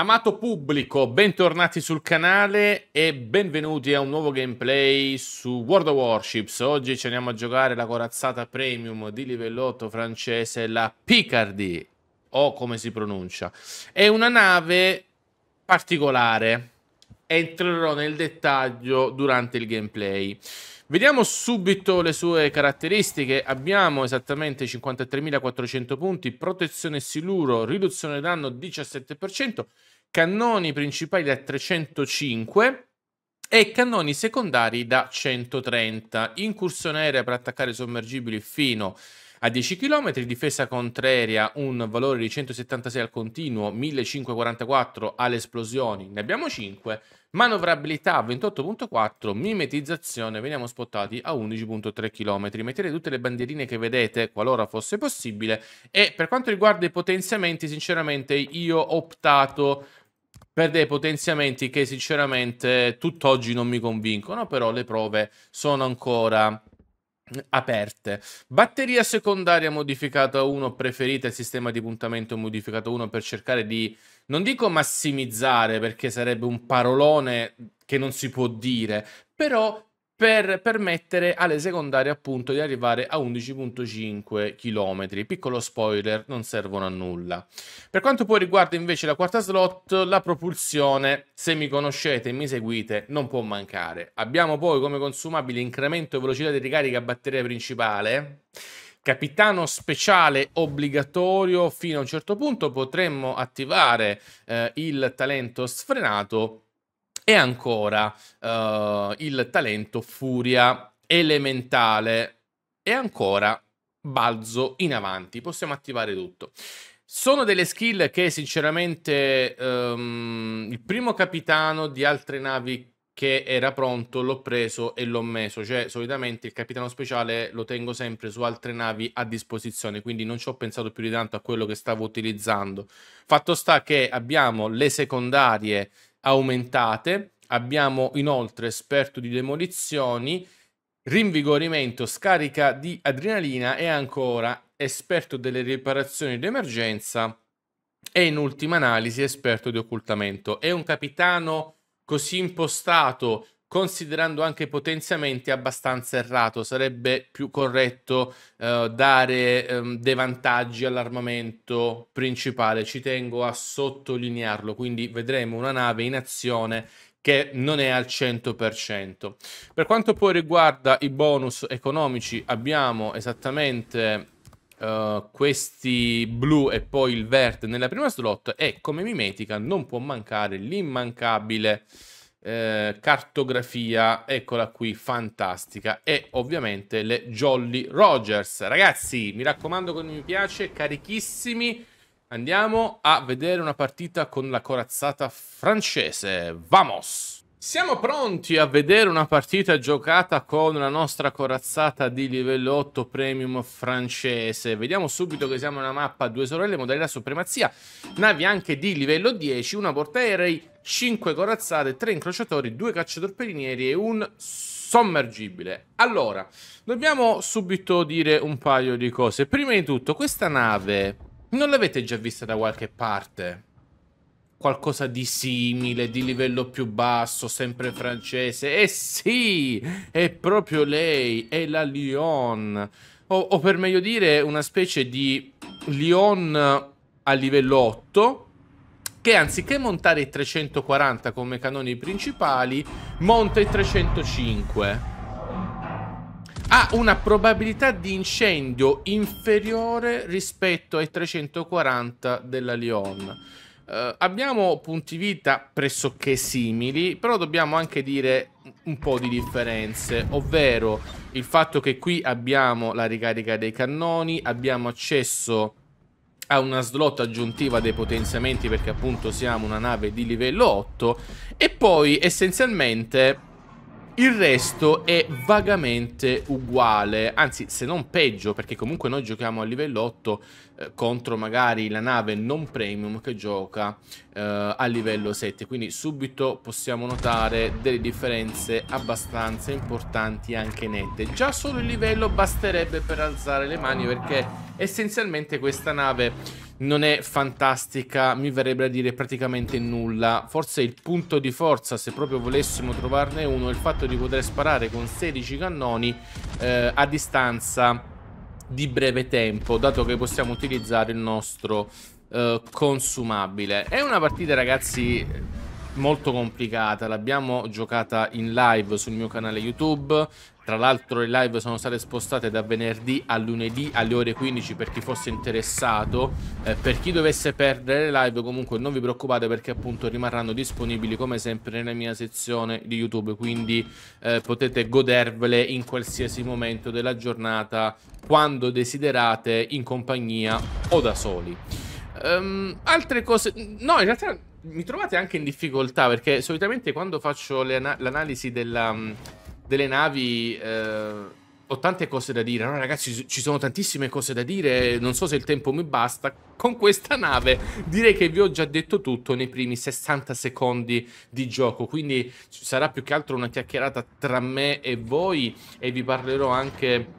Amato pubblico, bentornati sul canale e benvenuti a un nuovo gameplay su World of Warships. Oggi ci andiamo a giocare la corazzata premium di livello 8 francese, la Picardy, o come si pronuncia. È una nave particolare, entrerò nel dettaglio durante il gameplay. Vediamo subito le sue caratteristiche. Abbiamo esattamente 53.400 punti, protezione siluro, riduzione danno 17%, cannoni principali da 305 e cannoni secondari da 130, incursione aerea per attaccare sommergibili fino a 10 km, difesa contraerea un valore di 176 al continuo, 1544 alle esplosioni, ne abbiamo 5, manovrabilità 28.4, mimetizzazione, veniamo spottati a 11.3 km. mettete tutte le bandierine che vedete qualora fosse possibile e per quanto riguarda i potenziamenti, sinceramente io ho optato per dei potenziamenti che sinceramente tutt'oggi non mi convincono, però le prove sono ancora aperte. Batteria secondaria modificata 1 preferita il sistema di puntamento modificato 1 per cercare di non dico massimizzare perché sarebbe un parolone che non si può dire, però per permettere alle secondarie appunto di arrivare a 11.5 km. Piccolo spoiler, non servono a nulla. Per quanto poi riguarda invece la quarta slot, la propulsione, se mi conoscete e mi seguite, non può mancare. Abbiamo poi come consumabile incremento e velocità di ricarica a batteria principale. Capitano speciale obbligatorio fino a un certo punto potremmo attivare eh, il talento sfrenato e ancora uh, il talento Furia elementale e ancora balzo in avanti. Possiamo attivare tutto. Sono delle skill che sinceramente um, il primo capitano di altre navi che era pronto l'ho preso e l'ho messo, cioè solitamente il capitano speciale lo tengo sempre su altre navi a disposizione, quindi non ci ho pensato più di tanto a quello che stavo utilizzando. Fatto sta che abbiamo le secondarie aumentate. Abbiamo inoltre esperto di demolizioni, rinvigorimento, scarica di adrenalina e ancora esperto delle riparazioni d'emergenza e in ultima analisi esperto di occultamento. È un capitano così impostato considerando anche potenziamenti abbastanza errato. Sarebbe più corretto eh, dare ehm, dei vantaggi all'armamento principale, ci tengo a sottolinearlo, quindi vedremo una nave in azione che non è al 100%. Per quanto poi riguarda i bonus economici, abbiamo esattamente Uh, questi blu e poi il verde nella prima slot e come mimetica non può mancare l'immancabile eh, cartografia, eccola qui, fantastica, e ovviamente le Jolly Rogers. Ragazzi, mi raccomando con il mi piace, carichissimi, andiamo a vedere una partita con la corazzata francese, vamos! Siamo pronti a vedere una partita giocata con la nostra corazzata di livello 8 premium francese. Vediamo subito che siamo una mappa a due sorelle, modalità supremazia, navi anche di livello 10, una portaerei 5 corazzate, 3 incrociatori, 2 cacciatorpedinieri e un sommergibile. Allora, dobbiamo subito dire un paio di cose. Prima di tutto, questa nave non l'avete già vista da qualche parte? Qualcosa di simile, di livello più basso, sempre francese. Eh sì, è proprio lei, è la Lyon. O, o per meglio dire, una specie di Lyon a livello 8 che anziché montare i 340 come canoni principali, monta i 305. Ha una probabilità di incendio inferiore rispetto ai 340 della Lyon. Uh, abbiamo punti vita pressoché simili, però dobbiamo anche dire un po' di differenze, ovvero il fatto che qui abbiamo la ricarica dei cannoni, abbiamo accesso ha una slot aggiuntiva dei potenziamenti perché appunto siamo una nave di livello 8 e poi essenzialmente il resto è vagamente uguale, anzi se non peggio perché comunque noi giochiamo a livello 8 eh, contro magari la nave non premium che gioca eh, a livello 7 quindi subito possiamo notare delle differenze abbastanza importanti e anche nette già solo il livello basterebbe per alzare le mani perché essenzialmente questa nave non è fantastica, mi verrebbe a dire praticamente nulla. Forse il punto di forza, se proprio volessimo trovarne uno, è il fatto di poter sparare con 16 cannoni eh, a distanza di breve tempo, dato che possiamo utilizzare il nostro eh, consumabile. È una partita, ragazzi, molto complicata, l'abbiamo giocata in live sul mio canale YouTube, tra l'altro le live sono state spostate da venerdì a lunedì alle ore 15 per chi fosse interessato. Eh, per chi dovesse perdere le live comunque non vi preoccupate perché appunto rimarranno disponibili come sempre nella mia sezione di YouTube. Quindi eh, potete godervele in qualsiasi momento della giornata, quando desiderate, in compagnia o da soli. Um, altre cose... No, in realtà mi trovate anche in difficoltà perché solitamente quando faccio l'analisi mm, delle navi eh, ho tante cose da dire. Allora ragazzi ci sono tantissime cose da dire, non so se il tempo mi basta. Con questa nave direi che vi ho già detto tutto nei primi 60 secondi di gioco, quindi sarà più che altro una chiacchierata tra me e voi e vi parlerò anche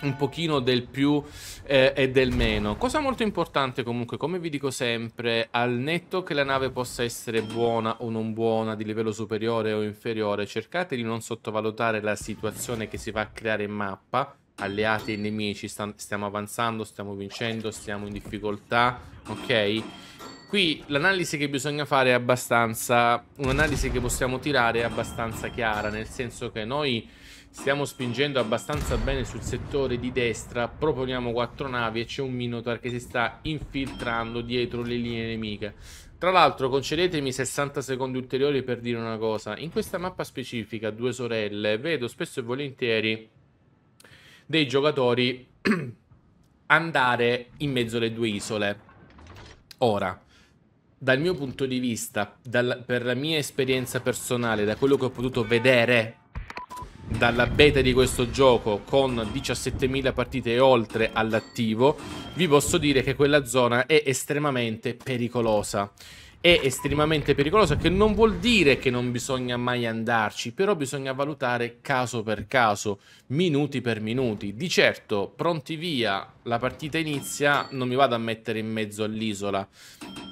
un pochino del più eh, e del meno. Cosa molto importante comunque, come vi dico sempre, al netto che la nave possa essere buona o non buona, di livello superiore o inferiore, cercate di non sottovalutare la situazione che si va a creare in mappa, alleati e nemici, stiamo avanzando, stiamo vincendo, stiamo in difficoltà, ok? Qui l'analisi che bisogna fare è abbastanza, un'analisi che possiamo tirare è abbastanza chiara, nel senso che noi Stiamo spingendo abbastanza bene sul settore di destra, proponiamo quattro navi e c'è un Minotaur che si sta infiltrando dietro le linee nemiche. Tra l'altro concedetemi 60 secondi ulteriori per dire una cosa. In questa mappa specifica, due sorelle, vedo spesso e volentieri dei giocatori andare in mezzo alle due isole. Ora, dal mio punto di vista, dal, per la mia esperienza personale, da quello che ho potuto vedere dalla beta di questo gioco con 17.000 partite e oltre all'attivo, vi posso dire che quella zona è estremamente pericolosa è estremamente pericolosa, che non vuol dire che non bisogna mai andarci, però bisogna valutare caso per caso, minuti per minuti. Di certo, pronti via, la partita inizia, non mi vado a mettere in mezzo all'isola.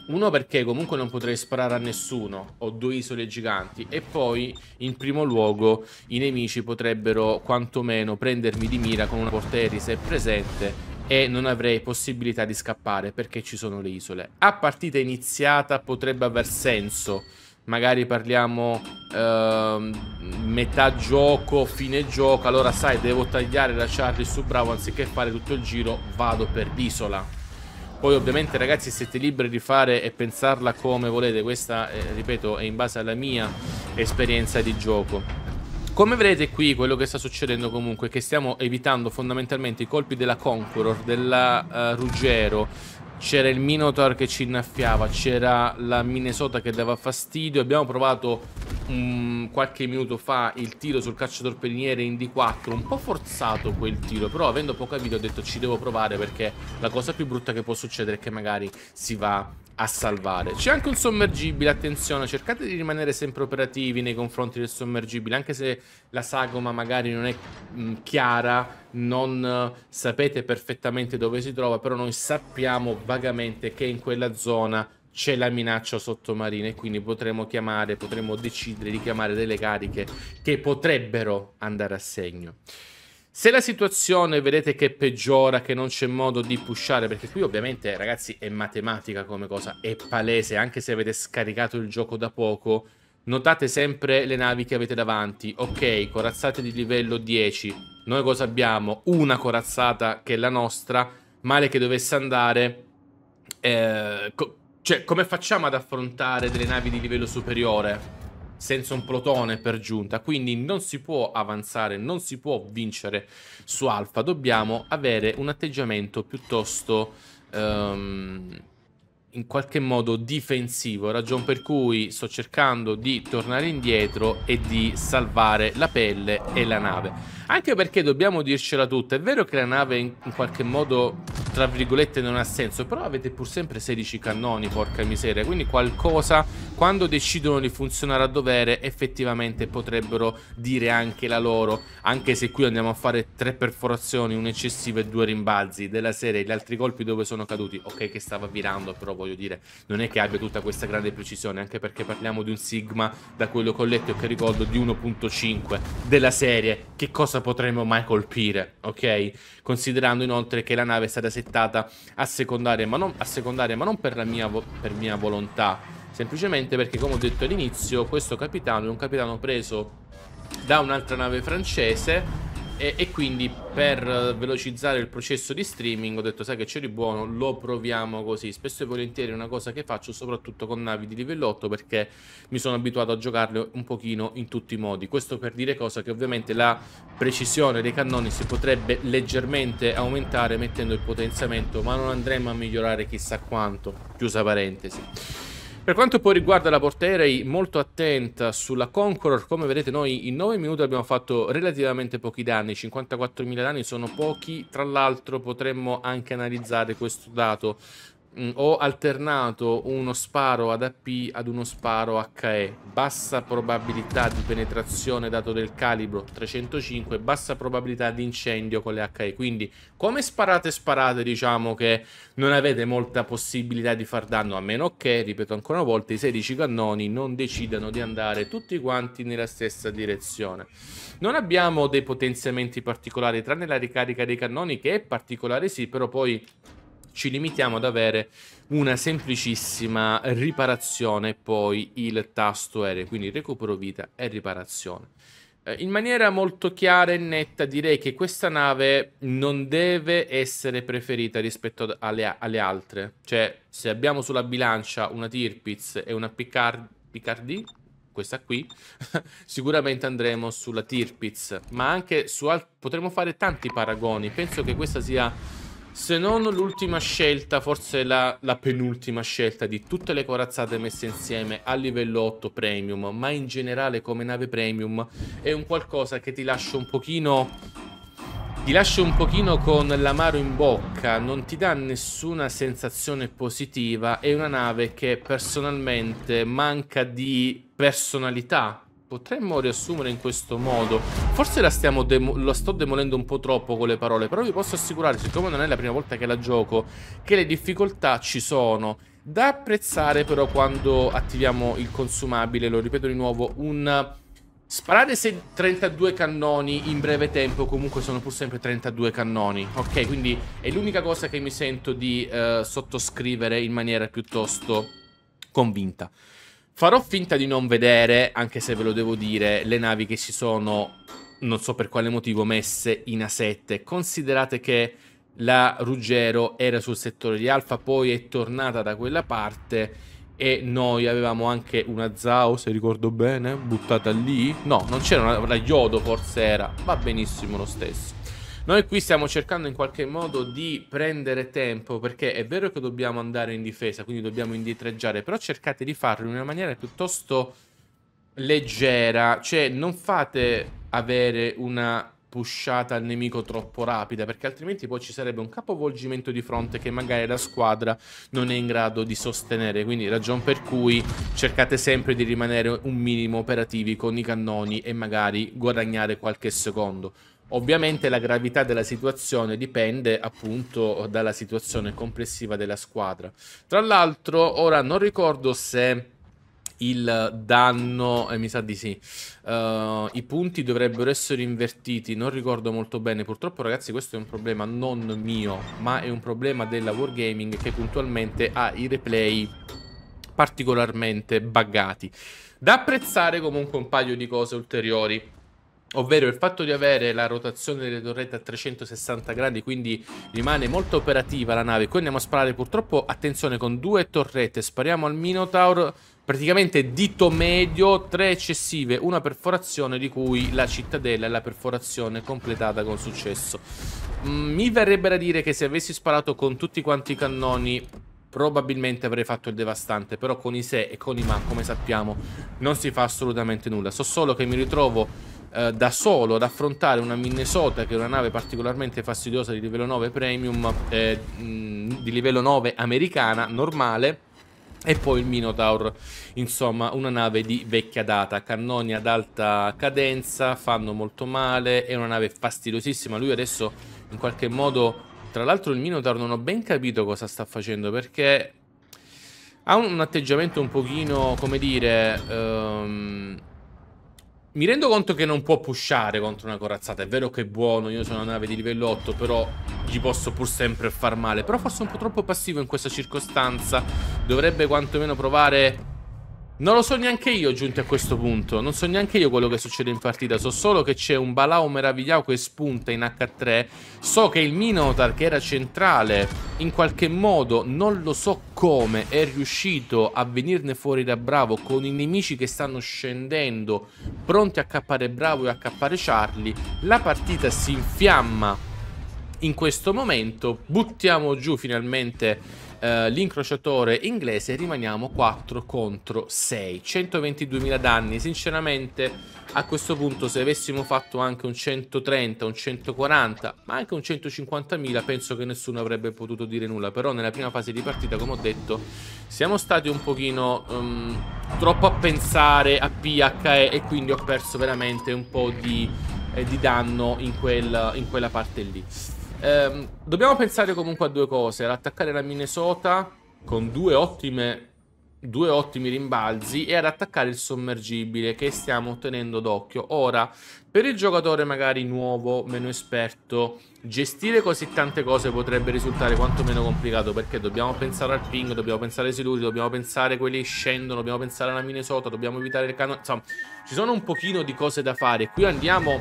Uno perché comunque non potrei sparare a nessuno, ho due isole giganti e poi in primo luogo i nemici potrebbero quantomeno prendermi di mira con una portaerei se è presente e non avrei possibilità di scappare perché ci sono le isole. A partita iniziata potrebbe aver senso, magari parliamo eh, metà gioco, fine gioco, allora sai devo tagliare la Charlie su Bravo anziché fare tutto il giro vado per l'isola. Poi ovviamente ragazzi siete liberi di fare e pensarla come volete, questa eh, ripeto è in base alla mia esperienza di gioco. Come vedete qui quello che sta succedendo comunque è che stiamo evitando fondamentalmente i colpi della Conqueror, della uh, Ruggero, c'era il Minotaur che ci innaffiava, c'era la Minnesota che dava fastidio, abbiamo provato um, qualche minuto fa il tiro sul cacciatorpediniere in D4, un po' forzato quel tiro, però avendo poca vita ho detto ci devo provare perché la cosa più brutta che può succedere è che magari si va a salvare. C'è anche un sommergibile, attenzione, cercate di rimanere sempre operativi nei confronti del sommergibile, anche se la sagoma magari non è mh, mm, chiara, non uh, sapete perfettamente dove si trova, però noi sappiamo vagamente che in quella zona c'è la minaccia sottomarina e quindi potremo chiamare, potremo decidere di chiamare delle cariche che potrebbero andare a segno. Se la situazione vedete che peggiora, che non c'è modo di pushare, perché qui ovviamente ragazzi è matematica come cosa, è palese, anche se avete scaricato il gioco da poco, notate sempre le navi che avete davanti. Ok, corazzate di livello 10, noi cosa abbiamo? Una corazzata che è la nostra, male che dovesse andare... Eh, co cioè, come facciamo ad affrontare delle navi di livello superiore? senza un plotone per giunta, quindi non si può avanzare, non si può vincere su alfa, dobbiamo avere un atteggiamento piuttosto um, in qualche modo difensivo, ragion per cui sto cercando di tornare indietro e di salvare la pelle e la nave. Anche perché dobbiamo dircela tutta, è vero che la nave in, qualche modo, tra virgolette, non ha senso, però avete pur sempre 16 cannoni, porca miseria, quindi qualcosa, quando decidono di funzionare a dovere, effettivamente potrebbero dire anche la loro, anche se qui andiamo a fare tre perforazioni, un'eccessiva e due rimbalzi della serie, gli altri colpi dove sono caduti, ok che stava virando, però voglio dire, non è che abbia tutta questa grande precisione, anche perché parliamo di un Sigma, da quello che ho letto e che ricordo, di 1.5 della serie, che cosa potremmo mai colpire, ok? Considerando inoltre che la nave è stata settata a secondaria, ma non, secondaria, ma non per, mia per mia volontà, semplicemente perché, come ho detto all'inizio, questo capitano è un capitano preso da un'altra nave francese e, e, quindi per velocizzare il processo di streaming ho detto sai che c'è di buono, lo proviamo così. Spesso e volentieri è una cosa che faccio soprattutto con navi di livello 8 perché mi sono abituato a giocarle un pochino in tutti i modi. Questo per dire cosa che ovviamente la precisione dei cannoni si potrebbe leggermente aumentare mettendo il potenziamento ma non andremo a migliorare chissà quanto. Chiusa parentesi. Per quanto poi riguarda la porterei, molto attenta sulla Conqueror, come vedete noi in 9 minuti abbiamo fatto relativamente pochi danni, 54.000 danni sono pochi, tra l'altro potremmo anche analizzare questo dato Mm, ho alternato uno sparo ad AP ad uno sparo HE. Bassa probabilità di penetrazione dato del calibro 305, bassa probabilità di incendio con le HE. Quindi come sparate sparate diciamo che non avete molta possibilità di far danno, a meno che, ripeto ancora una volta, i 16 cannoni non decidano di andare tutti quanti nella stessa direzione. Non abbiamo dei potenziamenti particolari, tranne la ricarica dei cannoni che è particolare sì, però poi ci limitiamo ad avere una semplicissima riparazione poi il tasto R, quindi recupero vita e riparazione. Eh, in maniera molto chiara e netta direi che questa nave non deve essere preferita rispetto alle, alle altre. Cioè, se abbiamo sulla bilancia una Tirpitz e una Picard Picardi, questa qui, sicuramente andremo sulla Tirpitz. Ma anche su alt- potremo fare tanti paragoni. Penso che questa sia se non l'ultima scelta, forse la, la, penultima scelta di tutte le corazzate messe insieme a livello 8 premium, ma in generale come nave premium, è un qualcosa che ti lascia un pochino... Ti lascia un pochino con l'amaro in bocca, non ti dà nessuna sensazione positiva, è una nave che personalmente manca di personalità Potremmo riassumere in questo modo. Forse la, la, sto demolendo un po' troppo con le parole, però vi posso assicurare, siccome non è la prima volta che la gioco, che le difficoltà ci sono. Da apprezzare però quando attiviamo il consumabile, lo ripeto di nuovo, un... Sparare 32 cannoni in breve tempo comunque sono pur sempre 32 cannoni, ok? Quindi è l'unica cosa che mi sento di eh, sottoscrivere in maniera piuttosto convinta. Farò finta di non vedere, anche se ve lo devo dire, le navi che si sono, non so per quale motivo, messe in A7. Considerate che la Ruggero era sul settore di Alfa, poi è tornata da quella parte e noi avevamo anche una Zao, se ricordo bene, buttata lì. No, non c'era una, la Yodo forse era, va benissimo lo stesso. Noi qui stiamo cercando in qualche modo di prendere tempo, perché è vero che dobbiamo andare in difesa, quindi dobbiamo indietreggiare, però cercate di farlo in una maniera piuttosto leggera, cioè non fate avere una pushata al nemico troppo rapida perché altrimenti poi ci sarebbe un capovolgimento di fronte che magari la squadra non è in grado di sostenere quindi ragion per cui cercate sempre di rimanere un minimo operativi con i cannoni e magari guadagnare qualche secondo Ovviamente la gravità della situazione dipende appunto dalla situazione complessiva della squadra. Tra l'altro, ora non ricordo se il danno, eh, mi sa di sì, uh, i punti dovrebbero essere invertiti, non ricordo molto bene, purtroppo ragazzi questo è un problema non mio, ma è un problema della Wargaming che puntualmente ha i replay particolarmente buggati. Da apprezzare comunque un paio di cose ulteriori ovvero il fatto di avere la rotazione delle torrette a 360 gradi, quindi rimane molto operativa la nave. Qui andiamo a sparare purtroppo, attenzione, con due torrette, spariamo al Minotaur, praticamente dito medio, tre eccessive, una perforazione di cui la cittadella e la perforazione completata con successo. Mm, mi verrebbe da dire che se avessi sparato con tutti quanti i cannoni probabilmente avrei fatto il devastante, però con i se e con i ma, come sappiamo, non si fa assolutamente nulla. So solo che mi ritrovo eh, da solo ad affrontare una Minnesota che è una nave particolarmente fastidiosa di livello 9 premium, eh, di livello 9 americana, normale. E poi il Minotaur, insomma una nave di vecchia data, cannoni ad alta cadenza, fanno molto male, è una nave fastidiosissima, lui adesso in qualche modo, tra l'altro il Minotaur non ho ben capito cosa sta facendo perché ha un, atteggiamento un pochino, come dire, um, mi rendo conto che non può pushare contro una corazzata. È vero che è buono, io sono una nave di livello 8, però gli posso pur sempre far male. Però forse un po' troppo passivo in questa circostanza. Dovrebbe quantomeno provare non lo so neanche io giunti a questo punto. Non so neanche io quello che succede in partita. So solo che c'è un Balao meravigliato che spunta in H3. So che il Minotaur che era centrale in qualche modo, non lo so come, è riuscito a venirne fuori da Bravo con i nemici che stanno scendendo, pronti a cappare Bravo e a cappare Charlie. La partita si infiamma in questo momento. Buttiamo giù finalmente eh, l'incrociatore inglese rimaniamo 4 contro 6 122.000 danni sinceramente a questo punto se avessimo fatto anche un 130 un 140 ma anche un 150.000 penso che nessuno avrebbe potuto dire nulla però nella prima fase di partita come ho detto siamo stati un pochino um, troppo a pensare a PHE e quindi ho perso veramente un po' di, eh, di danno in, quel, in quella parte lì Ehm, dobbiamo pensare comunque a due cose. Ad attaccare la Minnesota con due, ottime, due ottimi rimbalzi e ad attaccare il sommergibile che stiamo tenendo d'occhio. Ora, per il giocatore magari nuovo, meno esperto, gestire così tante cose potrebbe risultare quantomeno complicato perché dobbiamo pensare al ping, dobbiamo pensare ai siluri, dobbiamo pensare a quelli che scendono, dobbiamo pensare alla Minnesota, dobbiamo evitare il canone. Insomma, ci sono un pochino di cose da fare. Qui andiamo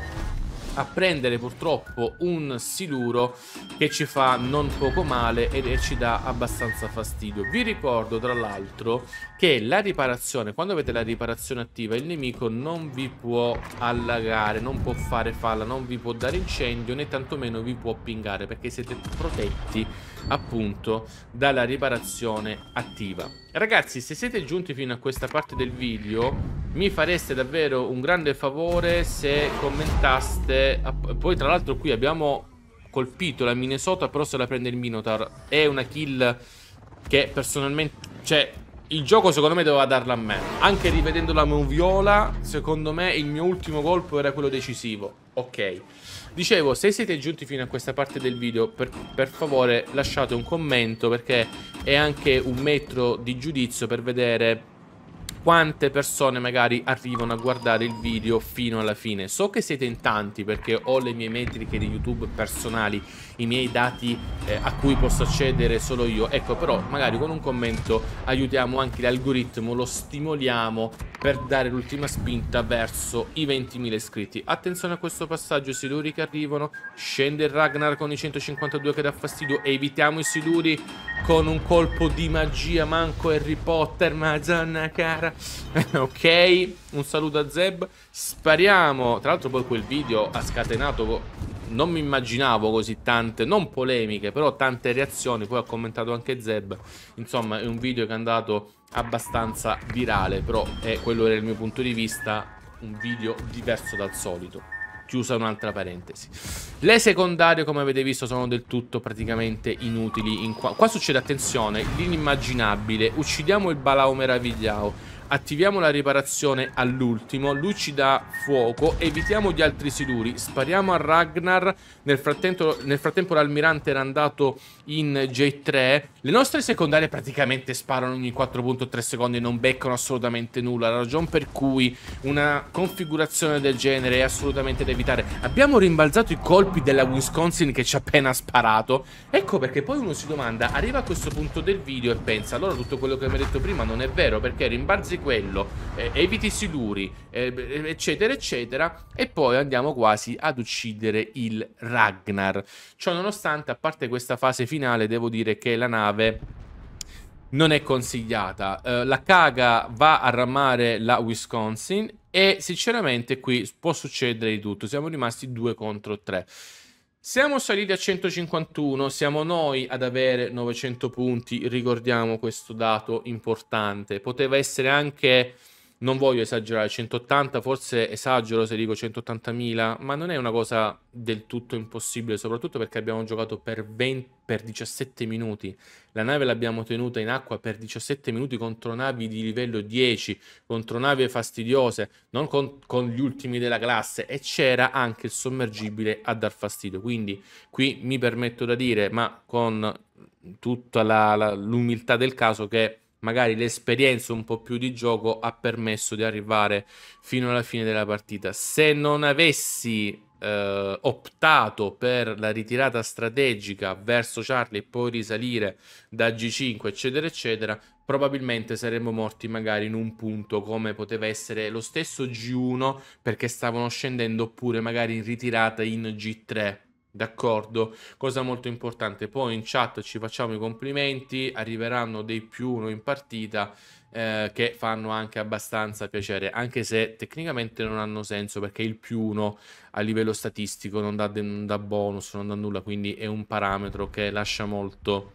a prendere purtroppo un siluro che ci fa non poco male e ci dà abbastanza fastidio. Vi ricordo tra l'altro che la riparazione, quando avete la riparazione attiva, il nemico non vi può allagare, non può fare falla, non vi può dare incendio né tantomeno vi può pingare perché siete protetti appunto dalla riparazione attiva. Ragazzi, se siete giunti fino a questa parte del video, mi fareste davvero un grande favore se commentaste... Poi tra l'altro qui abbiamo colpito la Minnesota, però se la prende il Minotaur. È una kill che personalmente... Cioè, il gioco secondo me doveva darla a me. Anche rivedendo la moviola, secondo me il mio ultimo colpo era quello decisivo. Ok. Dicevo, se siete giunti fino a questa parte del video, per, per favore lasciate un commento perché è anche un metro di giudizio per vedere quante persone magari arrivano a guardare il video fino alla fine. So che siete in tanti perché ho le mie metriche di YouTube personali, i miei dati eh, a cui posso accedere solo io. Ecco, però magari con un commento aiutiamo anche l'algoritmo, lo stimoliamo per dare l'ultima spinta verso i 20.000 iscritti. Attenzione a questo passaggio, i siluri che arrivano, scende il Ragnar con i 152 che dà fastidio, evitiamo i siluri con un colpo di magia manco Harry Potter, ma zanna cara ok, un saluto a Zeb. Spariamo. Tra l'altro poi quel video ha scatenato... Non mi immaginavo così tante, non polemiche, però tante reazioni. Poi ha commentato anche Zeb. Insomma, è un video che è andato abbastanza virale, però è, quello era il mio punto di vista, un video diverso dal solito chiusa un'altra parentesi. Le secondarie, come avete visto, sono del tutto praticamente inutili. In qua... qua succede, attenzione, l'inimmaginabile. Uccidiamo il Balao Meravigliao. Attiviamo la riparazione all'ultimo Lui ci dà fuoco Evitiamo gli altri siluri Spariamo a Ragnar Nel frattempo, nel frattempo l'almirante era andato in J3 le nostre secondarie praticamente sparano ogni 4.3 secondi e non beccano assolutamente nulla, la ragione per cui una configurazione del genere è assolutamente da evitare. Abbiamo rimbalzato i colpi della Wisconsin che ci ha appena sparato, ecco perché poi uno si domanda, arriva a questo punto del video e pensa, allora tutto quello che mi hai detto prima non è vero, perché rimbalzi quello, eh, eviti i siluri, eh, eccetera, eccetera, e poi andiamo quasi ad uccidere il Ragnar. Ciò nonostante, a parte questa fase finale, devo dire che la nave nave non è consigliata. Uh, la caga va a ramare la Wisconsin e sinceramente qui può succedere di tutto. Siamo rimasti 2 contro 3. Siamo saliti a 151, siamo noi ad avere 900 punti, ricordiamo questo dato importante. Poteva essere anche non voglio esagerare, 180 forse esagero se dico 180.000, ma non è una cosa del tutto impossibile, soprattutto perché abbiamo giocato per, 20, per 17 minuti. La nave l'abbiamo tenuta in acqua per 17 minuti contro navi di livello 10, contro navi fastidiose, non con, con gli ultimi della classe, e c'era anche il sommergibile a dar fastidio. Quindi qui mi permetto da dire, ma con tutta la, la, l'umiltà del caso, che magari l'esperienza un po' più di gioco ha permesso di arrivare fino alla fine della partita. Se non avessi eh, optato per la ritirata strategica verso Charlie e poi risalire da G5 eccetera eccetera, probabilmente saremmo morti magari in un punto come poteva essere lo stesso G1 perché stavano scendendo oppure magari in ritirata in G3 D'accordo, cosa molto importante. Poi in chat ci facciamo i complimenti, arriveranno dei più uno in partita eh, che fanno anche abbastanza piacere, anche se tecnicamente non hanno senso perché il più uno a livello statistico non dà, non dà bonus, non dà nulla, quindi è un parametro che lascia molto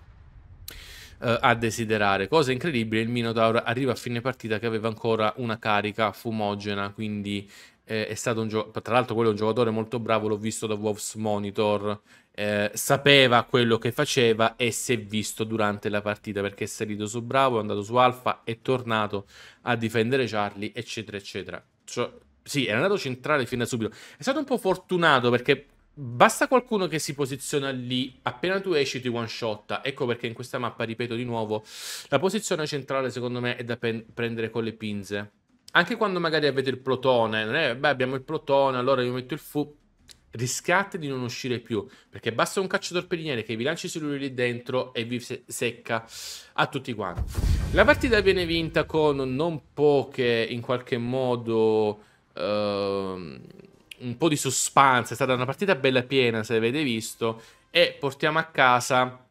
eh, a desiderare. Cosa incredibile, il Minotaur arriva a fine partita che aveva ancora una carica fumogena, quindi eh, è stato un giocatore, tra l'altro quello è un giocatore molto bravo, l'ho visto da Wolves Monitor, eh, sapeva quello che faceva e si è visto durante la partita perché è salito su Bravo, è andato su Alfa, è tornato a difendere Charlie, eccetera, eccetera. Cioè, sì, è andato centrale fin da subito. È stato un po' fortunato perché basta qualcuno che si posiziona lì, appena tu esci ti one shot. Ecco perché in questa mappa, ripeto di nuovo, la posizione centrale secondo me è da prendere con le pinze anche quando magari avete il plotone, non è, beh abbiamo il plotone, allora io metto il fu, rischiate di non uscire più, perché basta un cacciatorpediniere che vi lanci su lui lì dentro e vi se secca a tutti quanti. La partita viene vinta con non poche, in qualche modo, uh, un po' di suspense, è stata una partita bella piena se avete visto, e portiamo a casa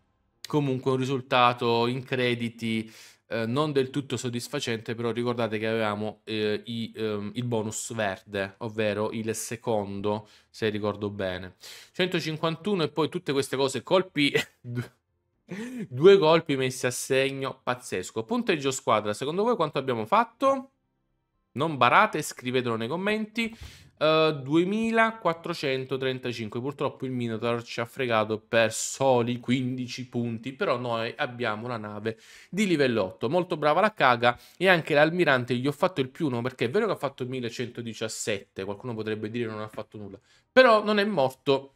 comunque un risultato in crediti eh, non del tutto soddisfacente, però ricordate che avevamo eh, i, ehm, il bonus verde, ovvero il secondo, se ricordo bene. 151 e poi tutte queste cose, colpi... Due colpi messi a segno, pazzesco. Punteggio squadra, secondo voi quanto abbiamo fatto? Non barate, scrivetelo nei commenti. 2435 eh, purtroppo il Minotaur ci ha fregato per soli 15 punti però noi abbiamo la nave di livello 8 molto brava la caga e anche l'almirante gli ho fatto il più 1 perché è vero che ha fatto 1117 qualcuno potrebbe dire che non ha fatto nulla però non è morto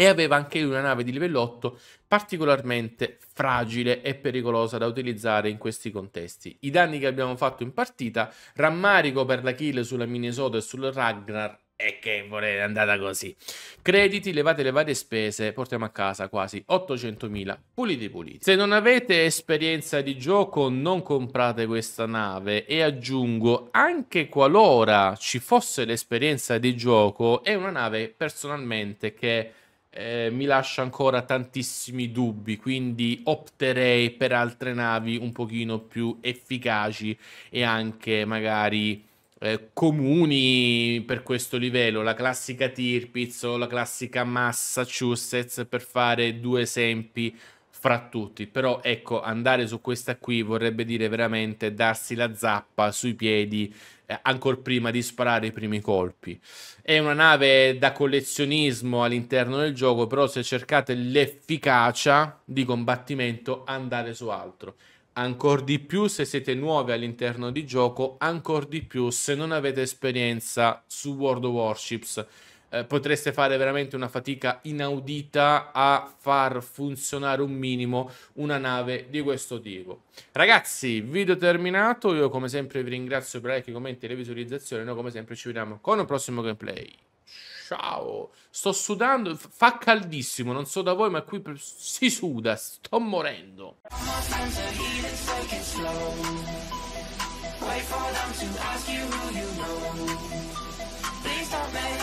e aveva anche lui una nave di livello 8 particolarmente fragile e pericolosa da utilizzare in questi contesti. I danni che abbiamo fatto in partita, rammarico per la kill sulla Minnesota e sul Ragnar e che volete, è andata così. Crediti, levate le varie spese, portiamo a casa quasi 800.000, puliti puliti. Se non avete esperienza di gioco, non comprate questa nave e aggiungo, anche qualora ci fosse l'esperienza di gioco, è una nave personalmente che eh, mi lascia ancora tantissimi dubbi, quindi opterei per altre navi un pochino più efficaci e anche magari eh, comuni per questo livello, la classica Tirpitz o la classica Massachusetts per fare due esempi fra tutti, però ecco andare su questa qui vorrebbe dire veramente darsi la zappa sui piedi eh, ancora prima di sparare i primi colpi. È una nave da collezionismo all'interno del gioco, però se cercate l'efficacia di combattimento andate su altro. Ancora di più se siete nuovi all'interno di gioco, ancora di più se non avete esperienza su World of Warships eh, potreste fare veramente una fatica inaudita a far funzionare un minimo una nave di questo tipo. Ragazzi, video terminato, io come sempre vi ringrazio per i like, i commenti e le visualizzazioni, noi come sempre ci vediamo con un prossimo gameplay. Ciao, sto sudando, fa caldissimo, non so da voi ma qui si suda, sto morendo. Wait for them to ask you who you know. Please don't make